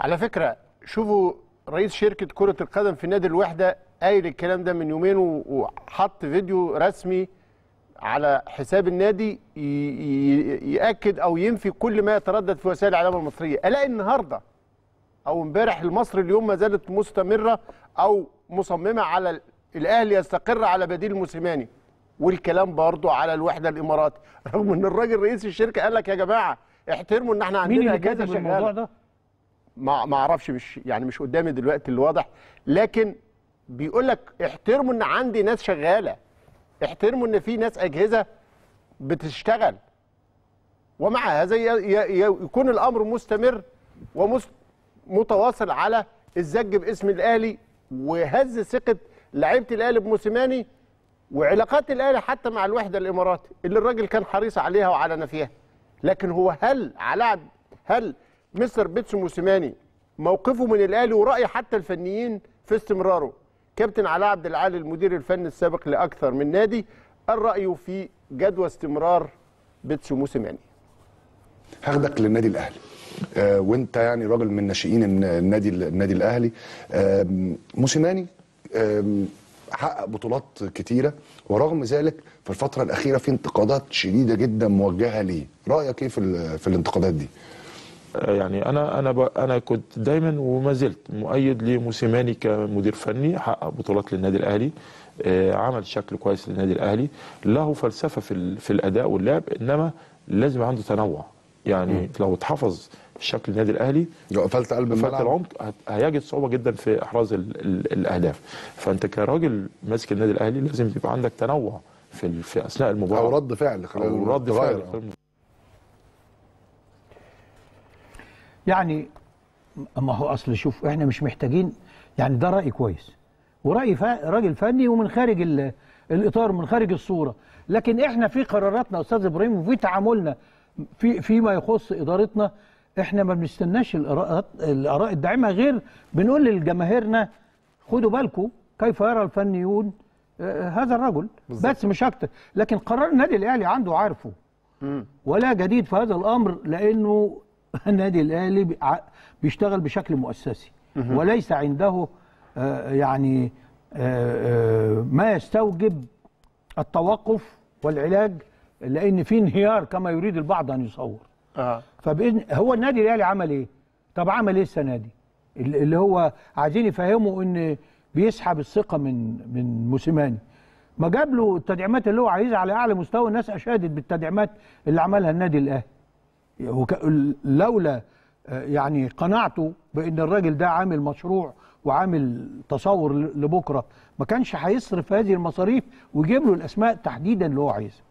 على فكره شوفوا رئيس شركه كره القدم في نادي الوحده قايل الكلام ده من يومين وحط فيديو رسمي على حساب النادي ياكد او ينفي كل ما يتردد في وسائل الاعلام المصريه الاقي النهارده او امبارح المصر اليوم ما زالت مستمره او مصممه على الاهلي يستقر على بديل موسيماني والكلام برضو على الوحده الاماراتي رغم ان الراجل رئيس الشركه قال لك يا جماعه احترموا ان احنا عندنا اجازه شغاله ما اعرفش مش يعني مش قدامي دلوقتي اللي واضح لكن بيقول لك احترموا ان عندي ناس شغاله احترموا ان في ناس اجهزه بتشتغل ومع هذا يكون الامر مستمر ومتواصل على الزج باسم الاهلي وهز ثقه لعيبه الاهلي بموسيماني وعلاقات الاهلي حتى مع الوحده الاماراتي اللي الراجل كان حريص عليها وعلى نفيها لكن هو هل على هل مستر بيتسو موسيماني موقفه من الاهلي وراي حتى الفنيين في استمراره كابتن علاء عبد العال المدير الفني السابق لاكثر من نادي الراي في جدوى استمرار بيتسو موسيماني هاخدك للنادي الاهلي آه وانت يعني راجل من ناشئين النادي النادي الاهلي آه موسيماني آه حقق بطولات كتيره ورغم ذلك في الفتره الاخيره في انتقادات شديده جدا موجهه ليه رايك ايه في, في الانتقادات دي يعني انا انا انا كنت دايما وما زلت مؤيد لموسيماني كمدير فني حقق بطولات للنادي الاهلي آه، عمل شكل كويس للنادي الاهلي له فلسفه في في الاداء واللعب انما لازم عنده تنوع يعني م. لو اتحفظ شكل النادي الاهلي لو قفلت قلب الملعب قفلت العمق هيجد صعوبه جدا في احراز الـ الـ الاهداف فانت كراجل ماسك النادي الاهلي لازم يبقى عندك تنوع في في اثناء المباراه او رد فعل او رد فعل يعني ما هو اصل شوف احنا مش محتاجين يعني ده راي كويس وراي فا راجل فني ومن خارج الاطار ومن خارج الصوره لكن احنا في قراراتنا استاذ ابراهيم وفي تعاملنا في فيما يخص ادارتنا احنا ما بنستناش الاراء الاراء الداعمه غير بنقول لجماهيرنا خدوا بالكم كيف يرى الفنيون آه، آه، هذا الرجل بالزبط. بس مش اكتر لكن قرار النادي الاهلي عنده عارفه ولا جديد في هذا الامر لانه النادي الاهلي بيشتغل بشكل مؤسسي وليس عنده آه، يعني آه، آه، ما يستوجب التوقف والعلاج لان في انهيار كما يريد البعض ان يصور آه. فباذن هو النادي الاهلي عمل ايه طب عمل ايه السنه دي اللي هو عايزين يفهموا ان بيسحب الثقه من من موسيماني ما جاب له التدعيمات اللي هو عايزها على اعلى مستوى الناس اشادت بالتدعيمات اللي عملها النادي الاهلي لولا آه، يعني قناعته بان الراجل ده عامل مشروع وعامل تصور لبكره ما كانش هيصرف هذه المصاريف ويجيب له الاسماء تحديدا اللي هو عايزها